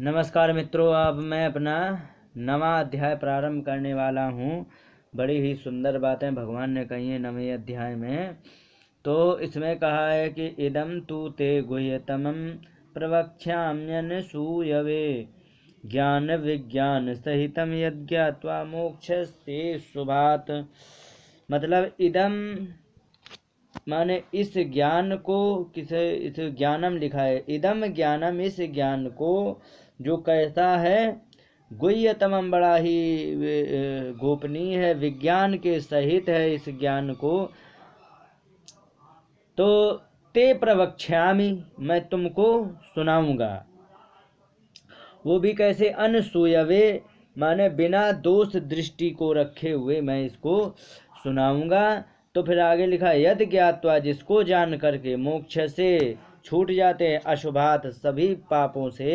नमस्कार मित्रों अब मैं अपना नवा अध्याय प्रारंभ करने वाला हूँ बड़ी ही सुंदर बातें भगवान ने कही हैं नवे अध्याय में तो इसमें कहा है कि इदम तु ते गुह्यतम प्रवक्षाम्यन सूयवे ज्ञान विज्ञान सहित यज्ञा मोक्ष से सुभात मतलब इदम माने इस ज्ञान को किसे इस ज्ञानम लिखा है इदम ज्ञानम इस ज्ञान को जो कहता है गुह्य तमम बड़ा ही गोपनीय है विज्ञान के सहित है इस ज्ञान को तो ते प्रवक्ष्यामी मैं तुमको सुनाऊंगा वो भी कैसे अनसूयवे माने बिना दोष दृष्टि को रखे हुए मैं इसको सुनाऊंगा तो फिर आगे लिखा यद ज्ञातवा जिसको जान करके मोक्ष से छूट जाते हैं अशुभात सभी पापों से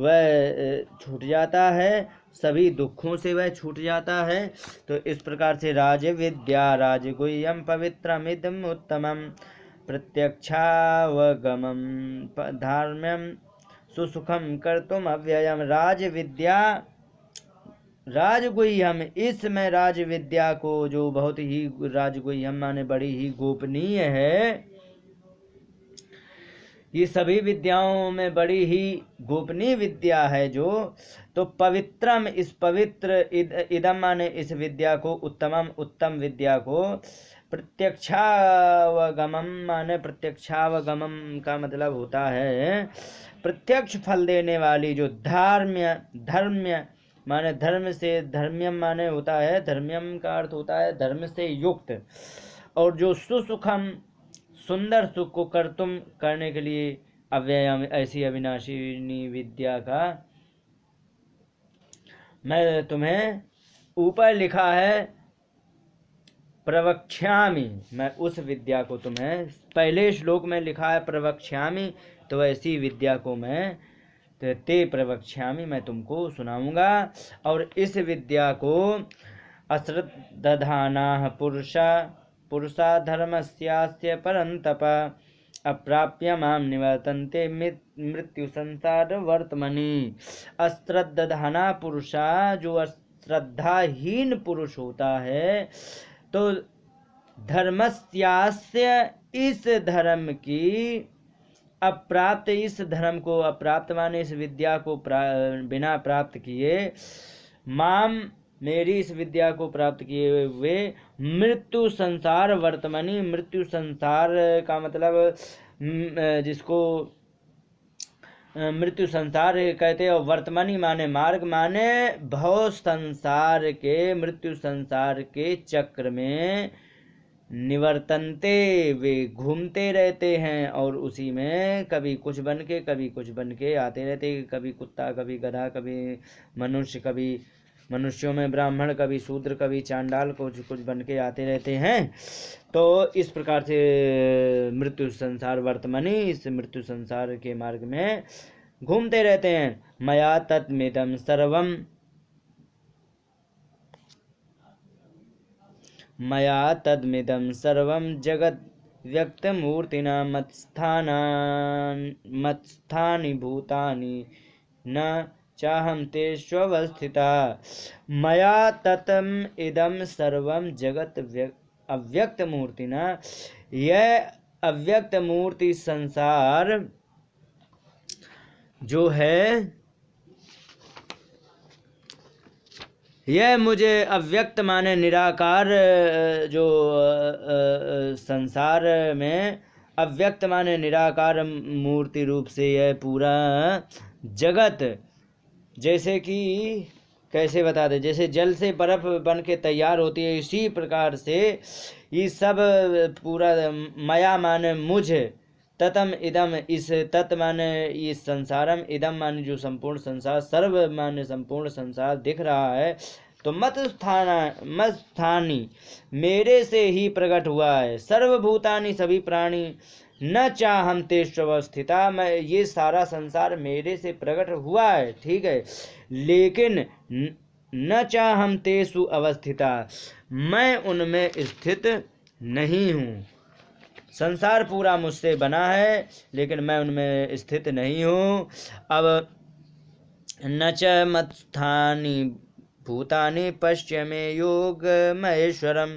वह छूट जाता है सभी दुखों से वह छूट जाता है तो इस प्रकार से राज विद्या राज गुह्यम पवित्रमिदम उत्तमम प्रत्यक्षावगमम धार्म्यम सुसुखम तुम अव्ययम राज विद्या राजगुह्यम इसमें राज विद्या को जो बहुत ही राजगुह्यम माने बड़ी ही गोपनीय है ये सभी विद्याओं में बड़ी ही गोपनीय विद्या है जो तो पवित्रम इस पवित्र इद, इदम माने इस विद्या को उत्तमम उत्तम विद्या को प्रत्यक्षावगमम माने प्रत्यक्षावगमम का मतलब होता है प्रत्यक्ष फल देने वाली जो धार्म्य धर्म्य माने धर्म से धर्म्यम माने होता है धर्म्यम का अर्थ होता है धर्म से युक्त और जो सुसुखम सुंदर सुख को कर तुम करने के लिए अव्यय ऐसी अविनाशिनी विद्या का मैं तुम्हें ऊपर लिखा है प्रवक्ष्यामी मैं उस विद्या को तुम्हें पहले श्लोक में लिखा है प्रवक्ष्यामी तो ऐसी विद्या को मैं तो ते प्रवक्ष्यामी मैं तुमको सुनाऊंगा और इस विद्या को अश्रद्धाना पुरुषा पुरुषाधर्मस्यास्य परन्तप अप्राप्य निवर्तनते मृत मृत्यु संसार वर्तमनी अश्रद्धाना पुरुषा जो अश्रद्धाहीन पुरुष होता है तो धर्मस्यास्य इस धर्म की अप्राप्त इस धर्म को अप्राप्त माने इस विद्या को प्रा, बिना प्राप्त किए माम मेरी इस विद्या को प्राप्त किए हुए मृत्यु संसार वर्तमानी मृत्यु संसार का मतलब जिसको मृत्यु संसार कहते हैं और वर्तमानी माने मार्ग माने भव संसार के मृत्यु संसार के चक्र में निवर्तनते वे घूमते रहते हैं और उसी में कभी कुछ बन के कभी कुछ बन के आते रहते कभी कुत्ता कभी गधा कभी मनुष्य कभी मनुष्यों में ब्राह्मण कभी शूद्र कभी चांडाल कुछ कुछ बन के आते रहते हैं तो इस प्रकार से मृत्यु संसार वर्तमानी इस मृत्यु संसार के मार्ग में घूमते रहते हैं मया तत्मिदम सर्वम मया तदमिदम सर्वम जगत व्यक्त मूर्तिना मत्स्थान मत्स्थानी भूतानी न चाहम स्वस्थिता मया ततम इदम सर्व जगत अव्यक्त मूर्ति न यह अव्यक्त मूर्ति संसार जो है यह मुझे अव्यक्त माने निराकार जो संसार में अव्यक्त माने निराकार मूर्ति रूप से यह पूरा जगत जैसे कि कैसे बता दें जैसे जल से बर्फ़ बन के तैयार होती है इसी प्रकार से ये सब पूरा माया मान मुझ ततम इदम इस तत् माने इस संसारम इदम माने जो संपूर्ण संसार सर्व माने संपूर्ण संसार दिख रहा है तो मत स्थाना मत स्थानी मेरे से ही प्रकट हुआ है सर्वभूतानी सभी प्राणी न चाहम तेष्वस्थिता मैं ये सारा संसार मेरे से प्रकट हुआ है ठीक है लेकिन न चाहम तेसु अवस्थिता मैं उनमें स्थित नहीं हूँ संसार पूरा मुझसे बना है लेकिन मैं उनमें स्थित नहीं हूँ अब न च मत स्थानी भूतानि पश्य मे योगमहेश्वरं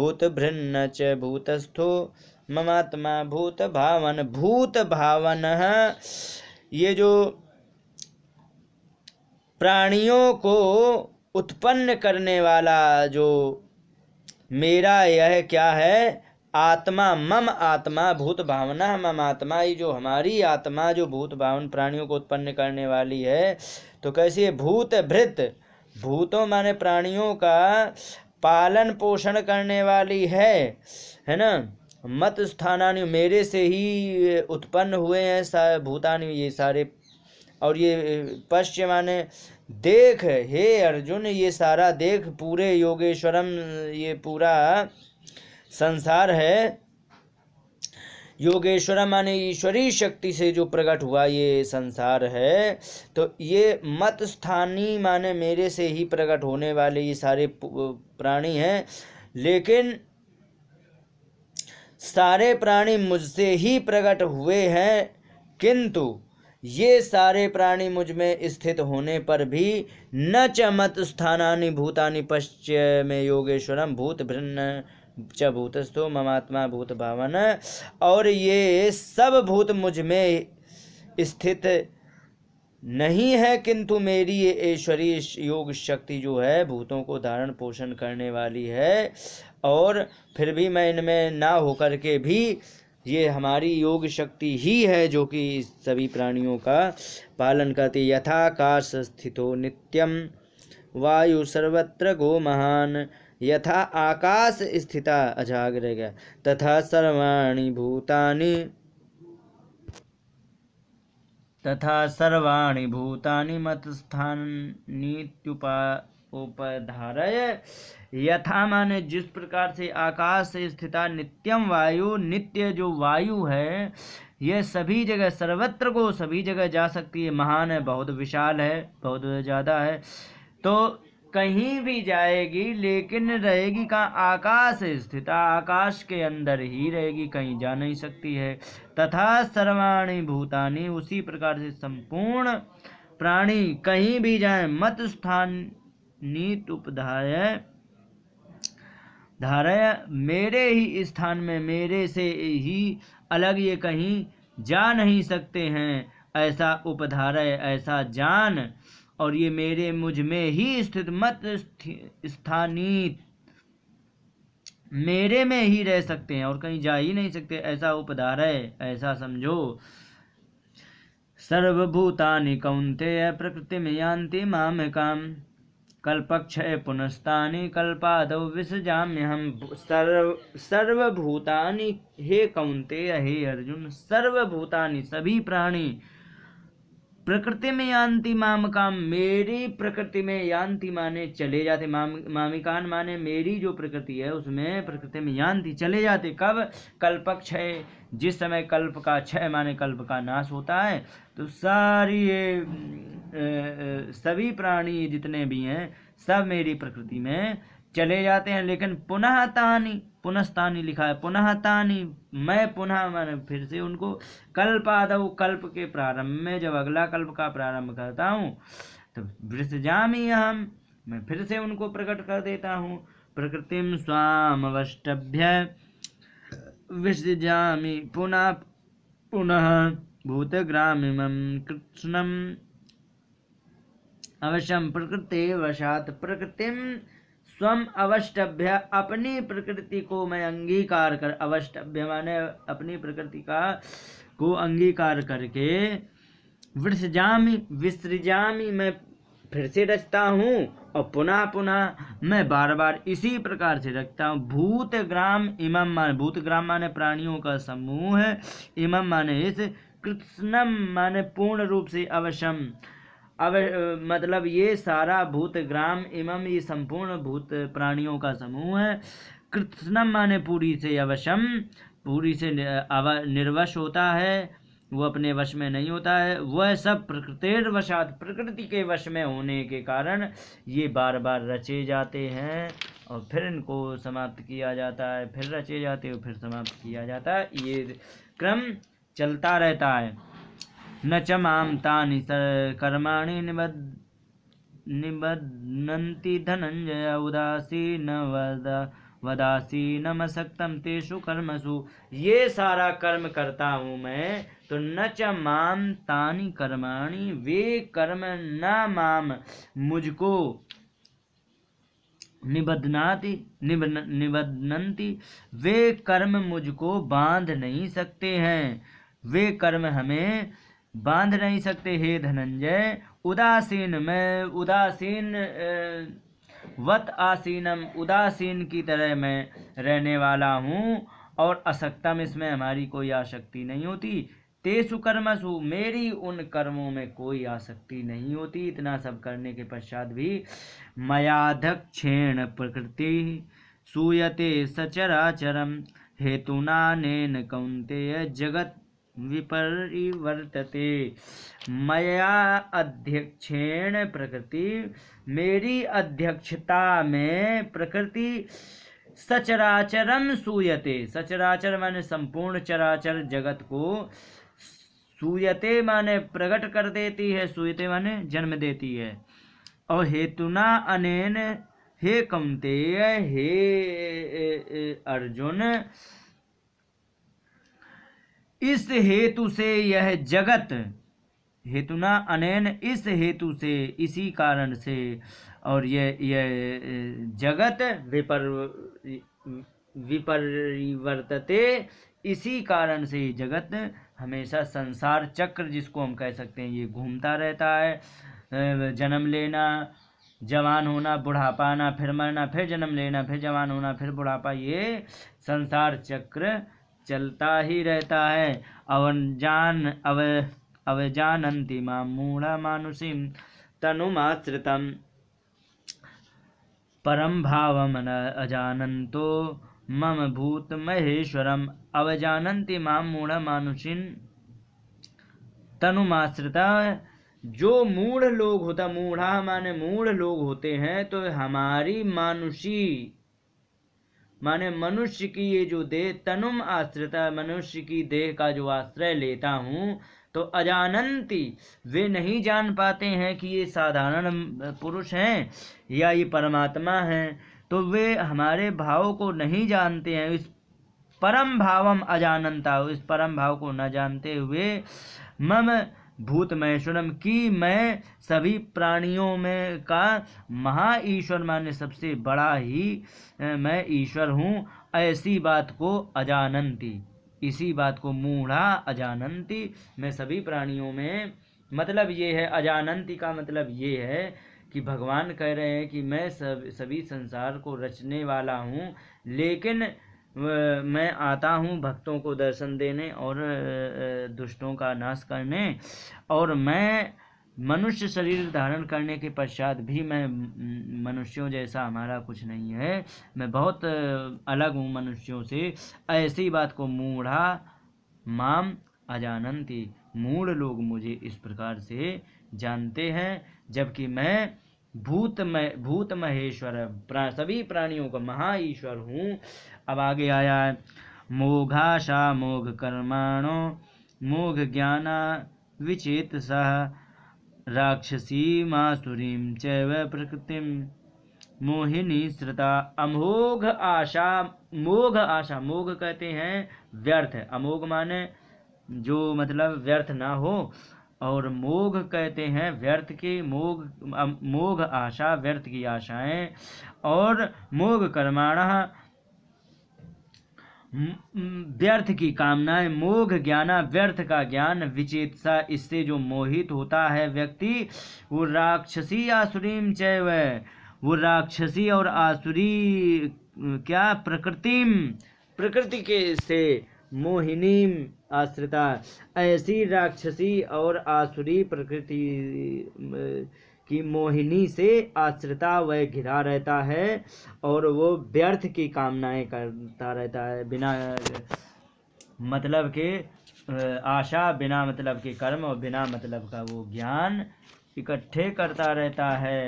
भूतभृन्न च भूतस्थो ममात्मा भूत भावन भूत भावन ये जो प्राणियों को उत्पन्न करने वाला जो मेरा यह क्या है आत्मा मम आत्मा भूत भावना मम आत्मा ये जो हमारी आत्मा जो भूत भावन प्राणियों को उत्पन्न करने वाली है तो कैसी है भूत भृत भूतों माने प्राणियों का पालन पोषण करने वाली है है ना मत स्थानानि मेरे से ही उत्पन्न हुए हैं भूतानि ये सारे और ये पश्च माने देख हे अर्जुन ये सारा देख पूरे योगेश्वरम ये पूरा संसार है योगेश्वरम माने ईश्वरी शक्ति से जो प्रकट हुआ ये संसार है तो ये मत स्थानी माने मेरे से ही प्रकट होने वाले ये सारे प्राणी हैं लेकिन सारे प्राणी मुझसे ही प्रकट हुए हैं किंतु ये सारे प्राणी मुझ में स्थित होने पर भी न च मत स्थानानि भूतानि पश्च में योगेश्वरम भूत भिन्न च भूतस्थो ममात्मा भूत भावन और ये सब भूत मुझ में स्थित नहीं है किंतु मेरी ये ऐश्वरीय योग शक्ति जो है भूतों को धारण पोषण करने वाली है और फिर भी मैं इनमें ना होकर के भी ये हमारी योग शक्ति ही है जो कि सभी प्राणियों का पालन करती यथाकाश स्थितो नित्यम वायु सर्वत्र गो महान यथा आकाश स्थित अजागर तथा सर्वाणी भूतानि तथा सर्वाणी भूतानि मतस्थानीत्युपा उपधारय यथा माने जिस प्रकार से आकाश से स्थित नित्यम वायु नित्य जो वायु है यह सभी जगह सर्वत्र को सभी जगह जा सकती है महान है बहुत विशाल है बहुत ज़्यादा है तो कहीं भी जाएगी लेकिन रहेगी कहाँ आकाश स्थित आकाश के अंदर ही रहेगी कहीं जा नहीं सकती है तथा सर्वाणी भूतानी उसी प्रकार से संपूर्ण प्राणी कहीं भी जाए मत स्थान नीत उपधाय धारय मेरे ही स्थान में मेरे से ही अलग ये कहीं जा नहीं सकते हैं ऐसा उपधारय ऐसा जान और ये मेरे मुझ में ही स्थित मत स्थानित मेरे में ही रह सकते हैं और कहीं जा ही नहीं सकते ऐसा उपधार है ऐसा समझो सर्वभूतानि कौंतेय प्रकृति में यान्ति माम काम कल्पक्ष पुनस्तानि कल्पाद विसजाम्य हम सर्व सर्वभूतानि हे कौंते हे अर्जुन सर्वभूतानि सभी प्राणी प्रकृति में यांति माम काम मेरी प्रकृति में यांति माने चले जाते माम मामिकान माने मेरी जो प्रकृति है उसमें प्रकृति में यांति चले जाते कब कल्पक क्षय जिस समय कल्प का क्षय माने कल्प का नाश होता है तो सारी ए, सभी प्राणी जितने भी हैं सब मेरी प्रकृति में चले जाते हैं लेकिन पुनः तानी पुनस्तानी लिखा है पुनः तानी मैं पुनः मैंने फिर से उनको कल्प आदव कल्प के प्रारंभ में जब अगला कल्प का प्रारंभ करता हूँ तो वृषजामी हम मैं फिर से उनको प्रकट कर देता हूँ प्रकृतिम स्वाम अवष्टभ्य विसृजामी पुनः पुनः भूत ग्रामीम कृष्णम अवश्यम प्रकृति वशात प्रकृतिम स्वम अवष्टभ्य अपनी प्रकृति को मैं अंगीकार कर अवष्टभ्य माने अपनी प्रकृति का को अंगीकार करके वृषजामी विसृजामी मैं फिर से रचता हूँ और पुनः पुनः मैं बार बार इसी प्रकार से रखता हूँ भूत ग्राम इमम मान भूत ग्राम माने प्राणियों का समूह है इमम माने इस कृष्णम माने पूर्ण रूप से अवश्यम अब मतलब ये सारा भूत ग्राम एवं ये संपूर्ण भूत प्राणियों का समूह है कृष्णम माने पूरी से अवशम पूरी से निर्वश होता है वो अपने वश में नहीं होता है वह सब प्रकृतिर वशात प्रकृति के वश में होने के कारण ये बार बार रचे जाते हैं और फिर इनको समाप्त किया जाता है फिर रचे जाते हैं फिर समाप्त किया जाता है ये क्रम चलता रहता है न च मां तानि निबद निबद्ध निबध्नन्ति धनञ्जय उदासीनवद वदासीनमसक्तम तेषु कर्मसु ये सारा कर्म करता हूँ मैं तो न च माम तानी कर्माणी वे कर्म न माम मुझको निबधनाति निबधनंती वे कर्म मुझको बांध नहीं सकते हैं वे कर्म हमें बांध नहीं सकते हे धनंजय उदासीन मैं उदासीन वत आसीनम उदासीन की तरह मैं रहने वाला हूँ और असक्तम इसमें हमारी कोई आसक्ति नहीं होती तेसु कर्मसु मेरी उन कर्मों में कोई आसक्ति नहीं होती इतना सब करने के पश्चात भी मयाधक क्षेण प्रकृति सूयते सचराचरम हेतुना नैन कौंतेय जगत विपरिवर्तते मया अध्यक्षेण प्रकृति मेरी अध्यक्षता में प्रकृति सचराचरम सूयते सचराचर माने संपूर्ण चराचर जगत को सूयते माने प्रकट कर देती है सूयते माने जन्म देती है और हेतुना अनेन हे कमते हे अर्जुन इस हेतु से यह जगत हेतुना अनैन इस हेतु से इसी कारण से और यह यह जगत विपर विपरिवर्तते इसी कारण से ये जगत हमेशा संसार चक्र जिसको हम कह सकते हैं ये घूमता रहता है जन्म लेना जवान होना बुढ़ापा फिर मरना फिर जन्म लेना फिर जवान होना फिर बुढ़ापा ये संसार चक्र चलता ही रहता है अवजान अव अवजानन्ति मां तनुमाश्रित परम भाव भावमन तो मम भूत अवजानती अवजानन्ति मूढ़ मानुषी तनुमाश्रिता जो मूढ़ लोग होता मूढ़ा माने मूढ़ लोग होते हैं तो हमारी मानुषी माने मनुष्य की ये जो देह तनुम आश्रित मनुष्य की देह का जो आश्रय लेता हूँ तो अजानंती वे नहीं जान पाते हैं कि ये साधारण पुरुष हैं या ये परमात्मा हैं तो वे हमारे भाव को नहीं जानते हैं इस परम भावम अजानता इस परम भाव को न जानते हुए मम भूत महेश्वरम की मैं सभी प्राणियों में का महा ईश्वर माने सबसे बड़ा ही मैं ईश्वर हूँ ऐसी बात को अजानंती इसी बात को मूढ़ा अजानंती मैं सभी प्राणियों में मतलब ये है अजानंती का मतलब ये है कि भगवान कह रहे हैं कि मैं सब सभी संसार को रचने वाला हूँ लेकिन मैं आता हूँ भक्तों को दर्शन देने और दुष्टों का नाश करने और मैं मनुष्य शरीर धारण करने के पश्चात भी मैं मनुष्यों जैसा हमारा कुछ नहीं है मैं बहुत अलग हूँ मनुष्यों से ऐसी बात को मूढ़ा माम अजानंती मूढ़ लोग मुझे इस प्रकार से जानते हैं जबकि मैं भूत मह भूत महेश्वर प्रा, सभी प्राणियों का महा ईश्वर हूँ अब आगे आया है मोघाशा मोघ कर्माणो मोघ ज्ञाना विचेत सह राक्षसी मासुरी चैव प्रकृतिम मोहिनी श्रता अमोघ आशा मोघ आशा मोघ कहते हैं व्यर्थ अमोघ माने जो मतलब व्यर्थ ना हो और मोग कहते हैं व्यर्थ की मोग मोग आशा व्यर्थ की आशाएं और मोग कर्माण व्यर्थ की कामनाएं मोघ ज्ञाना व्यर्थ का ज्ञान विचेतसा इससे जो मोहित होता है व्यक्ति वो राक्षसी आसुरीम चय वो राक्षसी और आसुरी क्या प्रकृतिम प्रकृति के से मोहिनी आश्रिता ऐसी राक्षसी और आसुरी प्रकृति की मोहिनी से आश्रिता वह घिरा रहता है और वो व्यर्थ की कामनाएं करता रहता है बिना मतलब के आशा बिना मतलब के कर्म और बिना मतलब का वो ज्ञान इकट्ठे करता रहता है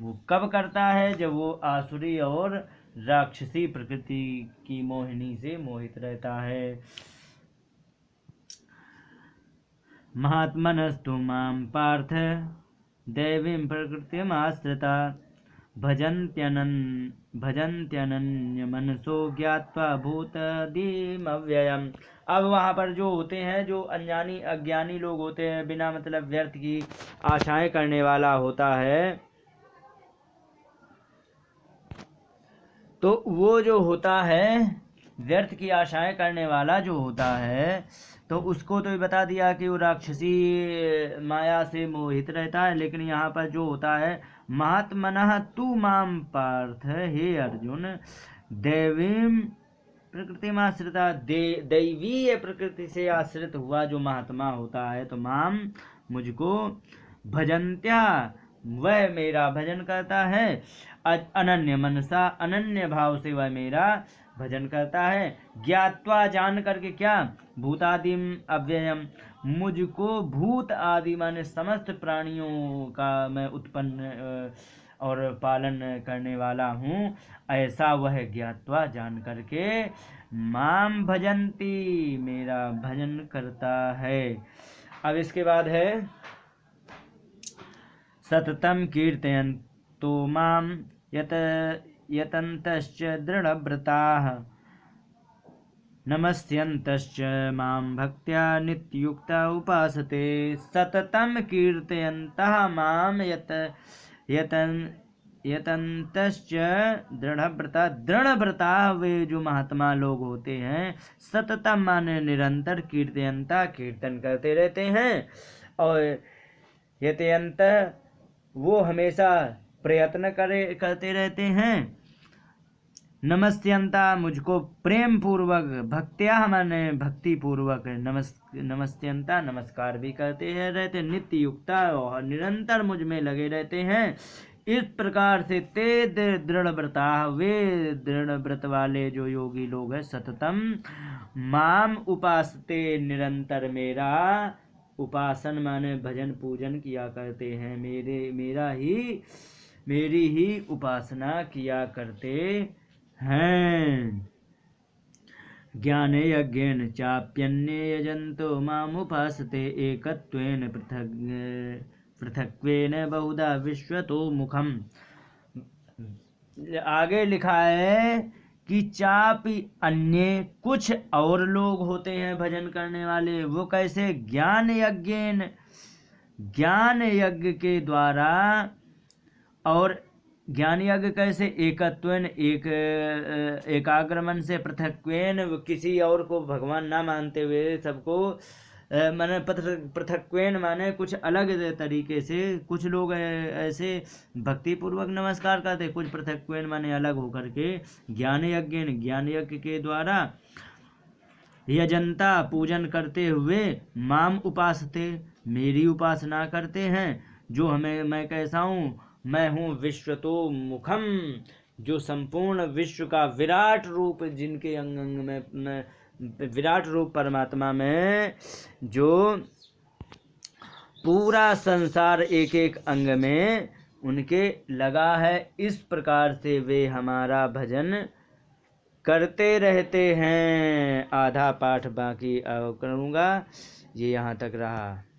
वो कब करता है जब वो आसुरी और राक्षसी प्रकृति की मोहिनी से मोहित रहता है महात्मनस्तु माम पार्थ देवी आश्रिता भजन्त्यन भजन्त्यनन्य मनसो ज्ञात्वा अव्ययम अब वहाँ पर जो होते हैं जो अनजानी अज्ञानी लोग होते हैं बिना मतलब व्यर्थ की आशाएं करने वाला होता है तो वो जो होता है व्यर्थ की आशाएं करने वाला जो होता है तो उसको तो ये बता दिया कि वो राक्षसी माया से मोहित रहता है लेकिन यहाँ पर जो होता है महात्मन तू माम पार्थ हे अर्जुन देवीम प्रकृति में आश्रिता दे दैवीय प्रकृति से आश्रित हुआ जो महात्मा होता है तो माम मुझको भजंत्या वह मेरा भजन करता है अनन्य मनसा अनन्य भाव से वह मेरा भजन करता है ज्ञातवा जान करके क्या भूतादिम अव्ययम मुझको भूत आदि माने समस्त प्राणियों का मैं उत्पन्न और पालन करने वाला हूँ ऐसा वह ज्ञातवा जान करके माम भजंती मेरा भजन करता है अब इसके बाद है कीर्तयन तो मां यत यतंत दृढ़व्रता नमस्त मां भक्त्या नित्ययुक्ता उपासते सततम कीर्तयन्तः माम यत यतन यतंत दृढ़व्रता दृढ़व्रता वे जो महात्मा लोग होते हैं सततम माने निरंतर कीर्तयंता कीर्तन करते रहते हैं और यतयंत वो हमेशा प्रयत्न करे करते रहते हैं नमस्त्यंता मुझको प्रेम पूर्वक भक्त्या मैंने भक्ति पूर्वक नमस् नमस्त्यंता नमस्कार भी करते हैं रहते नित्य युक्ता और निरंतर मुझ में लगे रहते हैं इस प्रकार से ते दृढ़ व्रता वे दृढ़ व्रत वाले जो योगी लोग हैं सततम माम उपासते निरंतर मेरा उपासन माने भजन पूजन किया करते हैं मेरे मेरा ही मेरी ही उपासना किया करते हैं ज्ञाने यज्ञेन चाप्यन्ये यजन्तो मामुपासते एकत्वेन पृथग् पृथक्वेन बहुधा विश्वतो मुखम आगे लिखा है कि चाप अन्य कुछ और लोग होते हैं भजन करने वाले वो कैसे ज्ञान यज्ञ ज्ञान यज्ञ के द्वारा और ज्ञान यज्ञ कैसे एकत्व एक एकाग्रमन से पृथक्वेन किसी और को भगवान ना मानते हुए सबको मैंने पृथक्वेन माने कुछ अलग तरीके से कुछ लोग ऐसे भक्तिपूर्वक नमस्कार करते कुछ पृथक माने अलग होकर के ज्ञान यज्ञ ज्ञान यज्ञ के द्वारा यजनता पूजन करते हुए माम उपासते मेरी उपासना करते हैं जो हमें मैं कैसा हूँ मैं हूँ विश्व तो मुखम जो संपूर्ण विश्व का विराट रूप जिनके अंग अंग में, में विराट रूप परमात्मा में जो पूरा संसार एक एक अंग में उनके लगा है इस प्रकार से वे हमारा भजन करते रहते हैं आधा पाठ बाकी करूँगा ये यहाँ तक रहा